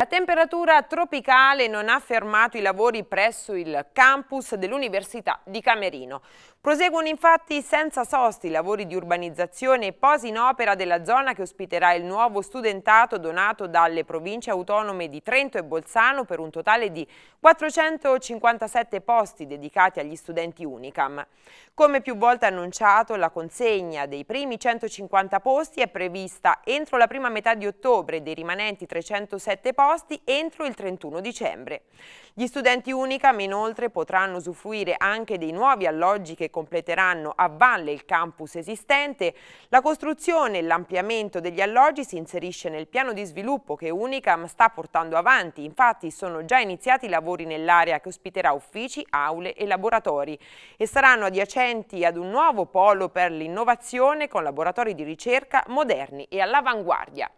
La temperatura tropicale non ha fermato i lavori presso il campus dell'Università di Camerino. Proseguono infatti senza sosti i lavori di urbanizzazione e posi in opera della zona che ospiterà il nuovo studentato donato dalle province autonome di Trento e Bolzano per un totale di 457 posti dedicati agli studenti Unicam. Come più volte annunciato, la consegna dei primi 150 posti è prevista entro la prima metà di ottobre dei rimanenti 307 posti posti entro il 31 dicembre. Gli studenti Unicam inoltre potranno usufruire anche dei nuovi alloggi che completeranno a valle il campus esistente. La costruzione e l'ampliamento degli alloggi si inserisce nel piano di sviluppo che Unicam sta portando avanti. Infatti sono già iniziati i lavori nell'area che ospiterà uffici, aule e laboratori e saranno adiacenti ad un nuovo polo per l'innovazione con laboratori di ricerca moderni e all'avanguardia.